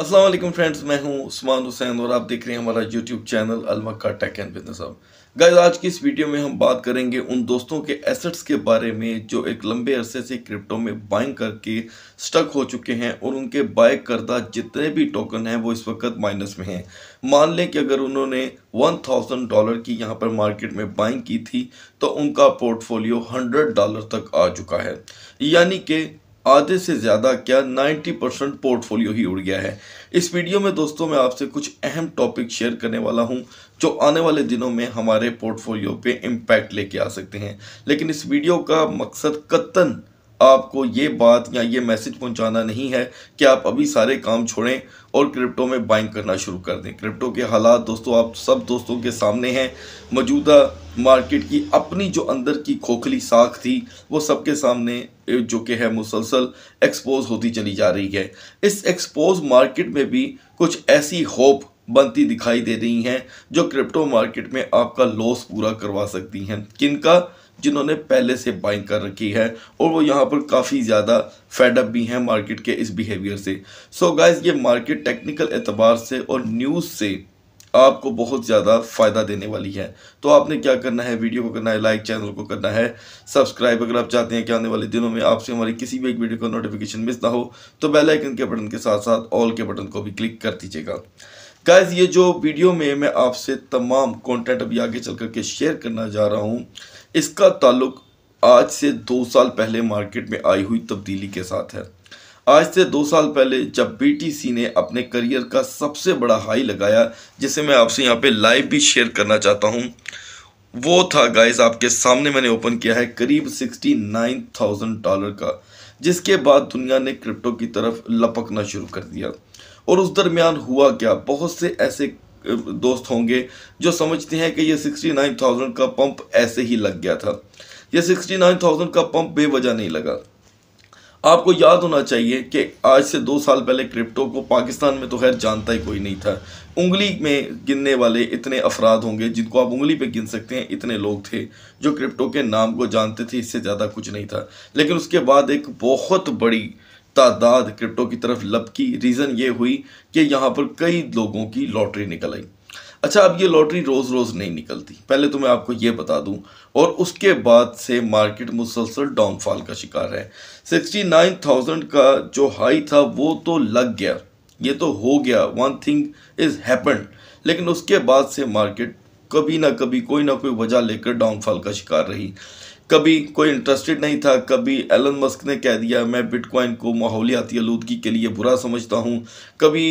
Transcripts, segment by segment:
Aslam friends मैं हूं उस्मान हुसैन और आप देख रहे हैं हमारा यूट्यूब चैनल अलमक्का टेक एंड बिजनेस अब गाइज आज की इस वीडियो में हम बात करेंगे उन दोस्तों के एसेट्स के बारे में जो एक लंबे अरसे से क्रिप्टो में बाइंग करके स्टक हो चुके हैं और उनके बाय करदा जितने भी टोकन हैं वो इस वक्त माइनस में हैं मान लें कि अगर उन्होंने वन थाउजेंड डॉलर की यहाँ पर मार्केट में बाइंग की थी तो उनका पोर्टफोलियो हंड्रेड डॉलर तक आ चुका है यानी कि आधे से ज़्यादा क्या 90 परसेंट पोर्टफोलियो ही उड़ गया है इस वीडियो में दोस्तों मैं आपसे कुछ अहम टॉपिक शेयर करने वाला हूं जो आने वाले दिनों में हमारे पोर्टफोलियो पे इम्पैक्ट लेके आ सकते हैं लेकिन इस वीडियो का मकसद कत्तन आपको ये बात या ये मैसेज पहुंचाना नहीं है कि आप अभी सारे काम छोड़ें और क्रिप्टो में बाइंग करना शुरू कर दें क्रिप्टो के हालात दोस्तों आप सब दोस्तों के सामने हैं मौजूदा मार्केट की अपनी जो अंदर की खोखली साख थी वो सबके सामने जो कि है मुसलसल एक्सपोज होती चली जा रही है इस एक्सपोज मार्केट में भी कुछ ऐसी होप बनती दिखाई दे रही हैं जो क्रिप्टो मार्केट में आपका लॉस पूरा करवा सकती हैं किनका जिन्होंने पहले से बाइंग कर रखी है और वो यहाँ पर काफ़ी ज़्यादा फेडअप भी हैं मार्केट के इस बिहेवियर से सो so गाइज ये मार्केट टेक्निकल एतबार से और न्यूज़ से आपको बहुत ज़्यादा फ़ायदा देने वाली है तो आपने क्या करना है वीडियो को करना है लाइक चैनल को करना है सब्सक्राइब अगर आप चाहते हैं कि आने वाले दिनों में आपसे हमारी किसी भी एक वीडियो का नोटिफिकेशन मिस ना हो तो बेल आइकन के बटन के साथ साथ ऑल के बटन को भी क्लिक कर दीजिएगा गाइज ये जो वीडियो में मैं आपसे तमाम कॉन्टेंट अभी आगे चल करके शेयर करना जा रहा हूँ इसका ताल्लुक आज से दो साल पहले मार्केट में आई हुई तब्दीली के साथ है आज से दो साल पहले जब बीटीसी ने अपने करियर का सबसे बड़ा हाई लगाया जिसे मैं आपसे यहाँ पे लाइव भी शेयर करना चाहता हूँ वो था गाइस आपके सामने मैंने ओपन किया है करीब सिक्सटी नाइन थाउजेंड डॉलर का जिसके बाद दुनिया ने क्रिप्टो की तरफ लपकना शुरू कर दिया और उस दरमियान हुआ क्या बहुत से ऐसे दोस्त होंगे जो समझते हैं कि ये सिक्सटी नाइन थाउजेंड का पंप ऐसे ही लग गया था ये सिक्सटी नाइन थाउजेंड का पंप बेवजह नहीं लगा आपको याद होना चाहिए कि आज से दो साल पहले क्रिप्टो को पाकिस्तान में तो खैर जानता ही कोई नहीं था उंगली में गिनने वाले इतने अफराद होंगे जिनको आप उंगली पे गिन सकते हैं इतने लोग थे जो क्रिप्टो के नाम को जानते थे इससे ज़्यादा कुछ नहीं था लेकिन उसके बाद एक बहुत बड़ी तादाद क्रिप्टो की तरफ लपकी रीज़न ये हुई कि यहाँ पर कई लोगों की लॉटरी निकल आई अच्छा अब ये लॉटरी रोज़ रोज़ नहीं निकलती पहले तो मैं आपको ये बता दूं और उसके बाद से मार्केट मुसलसल डाउनफॉल का शिकार है 69,000 का जो हाई था वो तो लग गया ये तो हो गया वन थिंग इज़ हैपन लेकिन उसके बाद से मार्केट कभी ना कभी कोई ना कोई वजह लेकर डाउनफॉल का शिकार रही कभी कोई इंटरेस्टेड नहीं था कभी एलन मस्क ने कह दिया मैं बिटकॉइन को माहौलियाती आलूदगी के लिए बुरा समझता हूँ कभी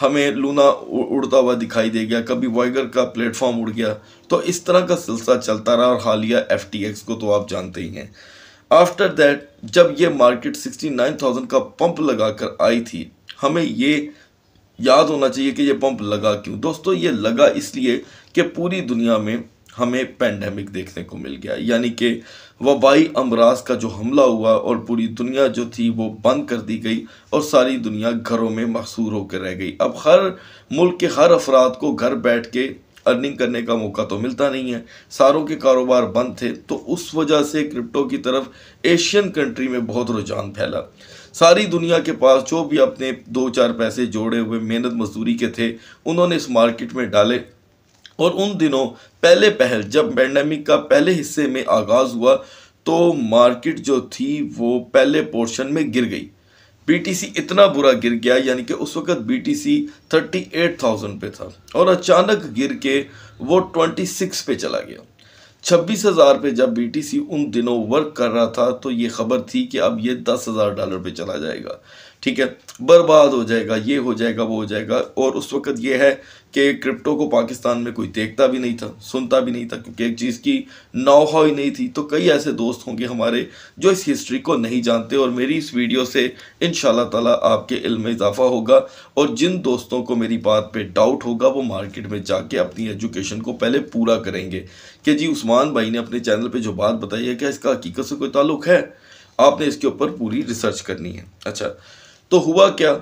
हमें लूना उड़ता हुआ दिखाई दे गया कभी वाइगर का प्लेटफॉर्म उड़ गया तो इस तरह का सिलसिला चलता रहा और हालिया एफ को तो आप जानते ही हैं आफ्टर दैट जब ये मार्केट थाउजेंड का पंप लगाकर आई थी हमें ये याद होना चाहिए कि ये पंप लगा क्यों दोस्तों ये लगा इसलिए कि पूरी दुनिया में हमें पैंडमिक देखने को मिल गया यानी कि वबाई अमराज का जो हमला हुआ और पूरी दुनिया जो थी वो बंद कर दी गई और सारी दुनिया घरों में मकसूर होकर रह गई अब हर मुल्क के हर अफराद को घर बैठ के अर्निंग करने का मौका तो मिलता नहीं है सारों के कारोबार बंद थे तो उस वजह से क्रिप्टो की तरफ एशियन कंट्री में बहुत रुझान फैला सारी दुनिया के पास जो भी अपने दो चार पैसे जोड़े हुए मेहनत मजदूरी के थे उन्होंने इस मार्केट में डाले और उन दिनों पहले पहल जब पैंडमिक का पहले हिस्से में आगाज़ हुआ तो मार्केट जो थी वो पहले पोर्शन में गिर गई बीटीसी इतना बुरा गिर गया यानी कि उस वक्त बीटीसी 38,000 पे था और अचानक गिर के वो 26 पे चला गया 26,000 पे जब बीटीसी उन दिनों वर्क कर रहा था तो ये खबर थी कि अब ये 10,000 डॉलर पे चला जाएगा ठीक है बर्बाद हो जाएगा ये हो जाएगा वो हो जाएगा और उस वक्त ये है कि क्रिप्टो को पाकिस्तान में कोई देखता भी नहीं था सुनता भी नहीं था क्योंकि एक चीज़ की नौहा ही नहीं थी तो कई ऐसे दोस्त होंगे हमारे जो इस हिस्ट्री को नहीं जानते और मेरी इस वीडियो से इन ताला आपके इल्म में इजाफा होगा और जिन दोस्तों को मेरी बात पे डाउट होगा वो मार्केट में जाके अपनी एजुकेशन को पहले पूरा करेंगे कि जी उस्मान भाई ने अपने चैनल पर जो बात बताई है क्या इसका हकीकत से कोई ताल्लुक है आपने इसके ऊपर पूरी रिसर्च करनी है अच्छा तो हुआ क्या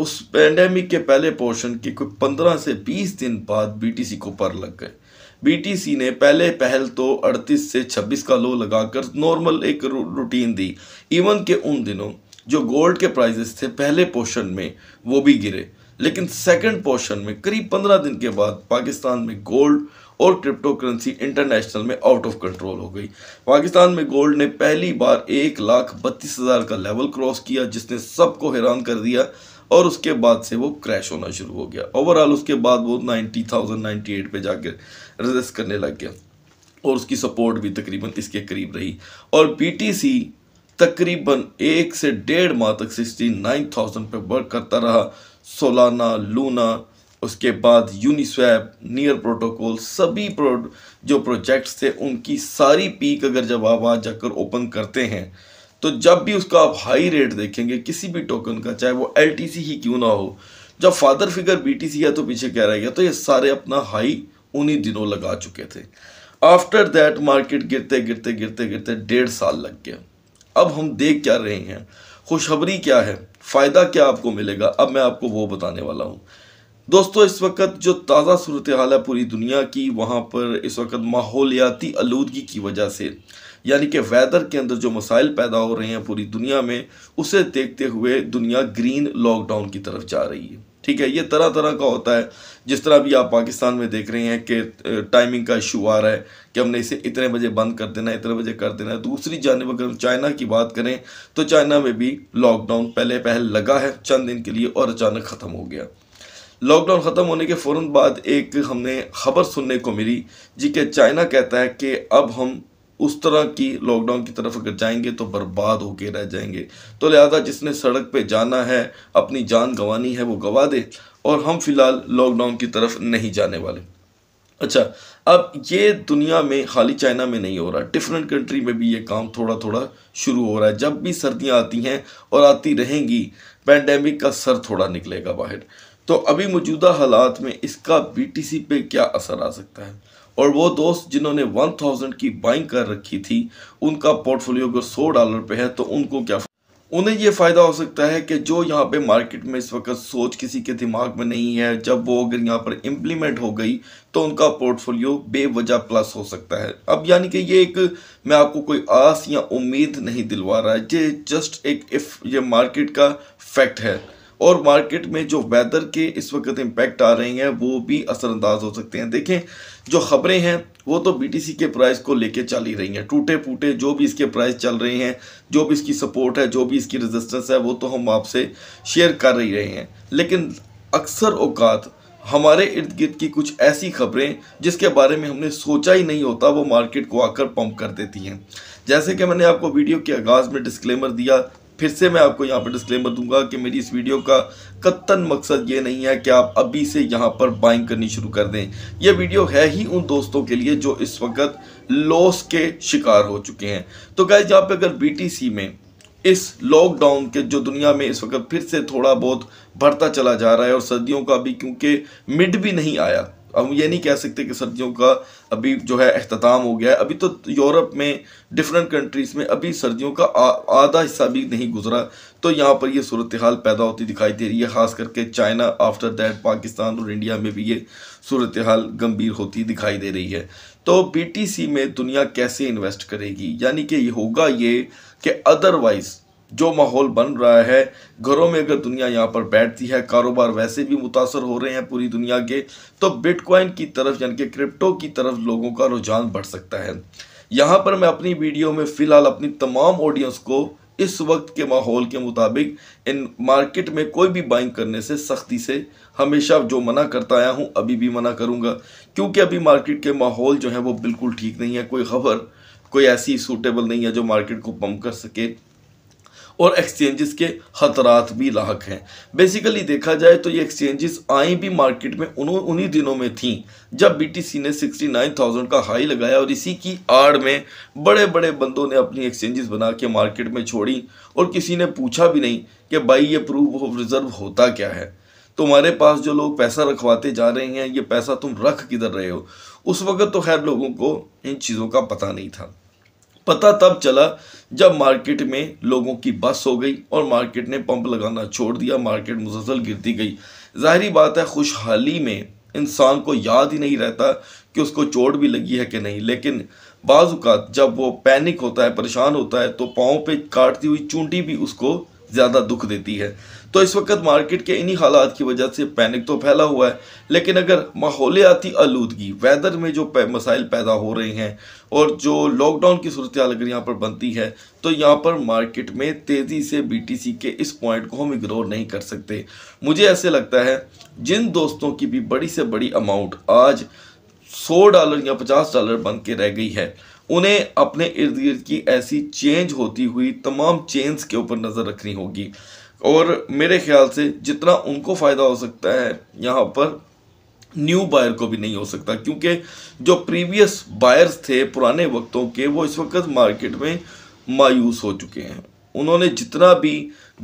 उस पेंडेमिक के पहले पोर्शन के कोई पंद्रह से बीस दिन बाद बीटीसी को पर लग गए बीटीसी ने पहले पहल तो 38 से 26 का लो लगाकर नॉर्मल एक रूटीन दी इवन के उन दिनों जो गोल्ड के प्राइजेस थे पहले पोर्शन में वो भी गिरे लेकिन सेकंड पोर्शन में करीब 15 दिन के बाद पाकिस्तान में गोल्ड और क्रिप्टो करेंसी इंटरनेशनल में आउट ऑफ कंट्रोल हो गई पाकिस्तान में गोल्ड ने पहली बार एक लाख बत्तीस हज़ार का लेवल क्रॉस किया जिसने सबको हैरान कर दिया और उसके बाद से वो क्रैश होना शुरू हो गया ओवरऑल उसके बाद वो नाइन्टी थाउजेंड नाइन्टी एट पर जाकर रजिस्ट करने लग गया और उसकी सपोर्ट भी तकरीबन इसके करीब रही और सी तकरीबन एक से डेढ़ माह तक सिक्सटी नाइन थाउजेंड पर वर्क करता रहा सोलाना लूना उसके बाद यूनिस्वैप नियर प्रोटोकॉल सभी प्रो जो प्रोजेक्ट्स थे उनकी सारी पीक अगर जब आप आज जाकर ओपन करते हैं तो जब भी उसका आप हाई रेट देखेंगे किसी भी टोकन का चाहे वो एल ही क्यों ना हो जब father figure B T C या तो पीछे कह रहा गया तो ये सारे अपना हाई उन्हीं दिनों लगा चुके थे आफ्टर दैट मार्केट गिरते गिरते गिरते गिरते डेढ़ साल लग गया अब हम देख क्या रहे हैं खुशखबरी क्या है फ़ायदा क्या आपको मिलेगा अब मैं आपको वो बताने वाला हूँ दोस्तों इस वक्त जो ताज़ा सूरत हाल है पूरी दुनिया की वहाँ पर इस वक्त माहौलियाती आलूगी की वजह से यानी कि वेदर के अंदर जो मसाइल पैदा हो रहे हैं पूरी दुनिया में उसे देखते हुए दुनिया ग्रीन लॉकडाउन की तरफ जा रही है ठीक है ये तरह तरह का होता है जिस तरह भी आप पाकिस्तान में देख रहे हैं कि टाइमिंग का इशू आ रहा है कि हमने इसे इतने बजे बंद कर देना है इतने बजे कर देना है दूसरी जानब अगर हम चाइना की बात करें तो चाइना में भी लॉकडाउन पहले पहल लगा है चंद दिन के लिए और अचानक ख़त्म हो गया लॉकडाउन ख़त्म होने के फ़ौर बाद एक हमने ख़बर सुनने को मिली जी के चाइना कहता है कि अब हम उस तरह की लॉकडाउन की तरफ अगर जाएंगे तो बर्बाद होके रह जाएंगे तो लिहाजा जिसने सड़क पे जाना है अपनी जान गंवानी है वो गंवा दे और हम फिलहाल लॉकडाउन की तरफ नहीं जाने वाले अच्छा अब ये दुनिया में खाली चाइना में नहीं हो रहा डिफरेंट कंट्री में भी ये काम थोड़ा थोड़ा शुरू हो रहा है जब भी सर्दियाँ आती हैं और आती रहेंगी पैंडेमिक का सर थोड़ा निकलेगा बाहर तो अभी मौजूदा हालात में इसका बीटीसी पे क्या असर आ सकता है और वो दोस्त जिन्होंने 1000 की बाइंग कर रखी थी उनका पोर्टफोलियो अगर 100 डॉलर पे है तो उनको क्या उन्हें ये फ़ायदा हो सकता है कि जो यहाँ पे मार्केट में इस वक्त सोच किसी के दिमाग में नहीं है जब वो अगर यहाँ पर इम्प्लीमेंट हो गई तो उनका पोर्टफोलियो बेवजह प्लस हो सकता है अब यानी कि ये एक मैं आपको कोई आस या उम्मीद नहीं दिलवा रहा है ये जस्ट एक इफ़ ये मार्केट का फैक्ट है और मार्केट में जो वेदर के इस वक्त इम्पैक्ट आ रहे हैं वो भी असरअंदाज हो सकते हैं देखें जो ख़बरें हैं वो तो बीटीसी के प्राइस को लेके चल ही रही हैं टूटे फूटे जो भी इसके प्राइस चल रहे हैं जो भी इसकी सपोर्ट है जो भी इसकी रेजिस्टेंस है वो तो हम आपसे शेयर कर ही रहे हैं लेकिन अक्सर औकात हमारे इर्द गिर्द की कुछ ऐसी खबरें जिसके बारे में हमने सोचा ही नहीं होता वो मार्केट को आकर पंप कर देती हैं जैसे कि मैंने आपको वीडियो के आगाज़ में डिस्क्लेमर दिया फिर से मैं आपको यहाँ पर डिस्क्लेमर दूंगा कि मेरी इस वीडियो का कत्तन मकसद ये नहीं है कि आप अभी से यहाँ पर बाइंग करनी शुरू कर दें यह वीडियो है ही उन दोस्तों के लिए जो इस वक्त लॉस के शिकार हो चुके हैं तो क्या यहाँ पर अगर बी में इस लॉकडाउन के जो दुनिया में इस वक्त फिर से थोड़ा बहुत बढ़ता चला जा रहा है और सर्दियों का भी क्योंकि मिड भी नहीं आया हम ये नहीं कह सकते कि सर्दियों का अभी जो है अख्ताम हो गया है अभी तो यूरोप में डिफरेंट कंट्रीज़ में अभी सर्दियों का आधा हिस्सा भी नहीं गुजरा तो यहाँ पर ये सूरत हाल पैदा होती दिखाई दे रही है ख़ास करके चाइना आफ्टर दैट पाकिस्तान और इंडिया में भी ये सूरत हाल गंभीर होती दिखाई दे रही है तो बी में दुनिया कैसे इन्वेस्ट करेगी यानी कि ये होगा ये कि अदरवाइज़ जो माहौल बन रहा है घरों में अगर दुनिया यहाँ पर बैठती है कारोबार वैसे भी मुतासर हो रहे हैं पूरी दुनिया के तो बिटकॉइन की तरफ यानी कि क्रिप्टो की तरफ लोगों का रुझान बढ़ सकता है यहाँ पर मैं अपनी वीडियो में फ़िलहाल अपनी तमाम ऑडियंस को इस वक्त के माहौल के मुताबिक इन मार्केट में कोई भी बाइंग करने से सख्ती से हमेशा जो मना करता आया हूँ अभी भी मना करूँगा क्योंकि अभी मार्केट के माहौल जो है वो बिल्कुल ठीक नहीं है कोई खबर कोई ऐसी सूटेबल नहीं है जो मार्केट को पम्प कर सके और एक्सचेंजेस के ख़तरात भी लाक हैं बेसिकली देखा जाए तो ये एक्सचेंजेस आई भी मार्केट में उन्हीं दिनों में थीं जब बीटीसी ने 69,000 का हाई लगाया और इसी की आड़ में बड़े बड़े बंदों ने अपनी एक्सचेंजेस बना के मार्केट में छोड़ी और किसी ने पूछा भी नहीं कि भाई ये प्रूफ ऑफ रिज़र्व होता क्या है तुम्हारे पास जो लोग पैसा रखवाते जा रहे हैं ये पैसा तुम रख किधर रहे हो उस वक़्त तो खैर लोगों को इन चीज़ों का पता नहीं था पता तब चला जब मार्केट में लोगों की बस हो गई और मार्केट ने पंप लगाना छोड़ दिया मार्केट मुसलसल गिरती गई ज़ाहरी बात है खुशहाली में इंसान को याद ही नहीं रहता कि उसको चोट भी लगी है कि नहीं लेकिन बाज़ात जब वो पैनिक होता है परेशान होता है तो पाँव पे काटती हुई चूंटी भी उसको ज़्यादा दुख देती है तो इस वक्त मार्केट के इन्हीं हालात की वजह से पैनिक तो फैला हुआ है लेकिन अगर माहौलियाती आलूदगी वेदर में जो मसाइल पैदा हो रहे हैं और जो लॉकडाउन की सूरत अगर यहाँ पर बनती है तो यहाँ पर मार्केट में तेज़ी से बीटीसी के इस पॉइंट को हम इग्नोर नहीं कर सकते मुझे ऐसे लगता है जिन दोस्तों की भी बड़ी से बड़ी अमाउंट आज सौ डॉलर या पचास डॉलर बन के रह गई है उन्हें अपने इर्द गिर्द की ऐसी चेंज होती हुई तमाम चेंज के ऊपर नज़र रखनी होगी और मेरे ख्याल से जितना उनको फ़ायदा हो सकता है यहाँ पर न्यू बायर को भी नहीं हो सकता क्योंकि जो प्रीवियस बायर्स थे पुराने वक्तों के वो इस वक्त मार्केट में मायूस हो चुके हैं उन्होंने जितना भी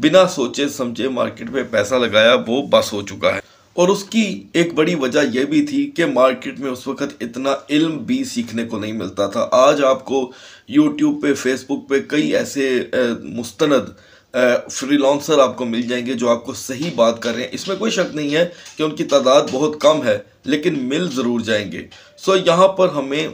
बिना सोचे समझे मार्केट में पैसा लगाया वो बस हो चुका है और उसकी एक बड़ी वजह यह भी थी कि मार्केट में उस वक्त इतना इल्म भी सीखने को नहीं मिलता था आज आपको यूट्यूब पे फेसबुक पे कई ऐसे मुस्तंद फ्रीलांसर आपको मिल जाएंगे जो आपको सही बात कर रहे हैं इसमें कोई शक नहीं है कि उनकी तादाद बहुत कम है लेकिन मिल ज़रूर जाएंगे सो यहाँ पर हमें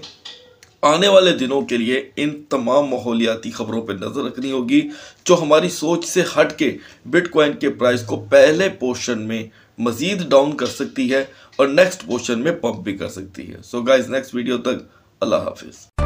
आने वाले दिनों के लिए इन तमाम माहौलियाती ख़बरों पर नज़र रखनी होगी जो हमारी सोच से हट के बिटकॉइन के प्राइस को पहले पोर्शन में मज़ीद डाउन कर सकती है और नेक्स्ट पोर्शन में पंप भी कर सकती है सो गाइज नेक्स्ट वीडियो तक अल्लाह हाफिज़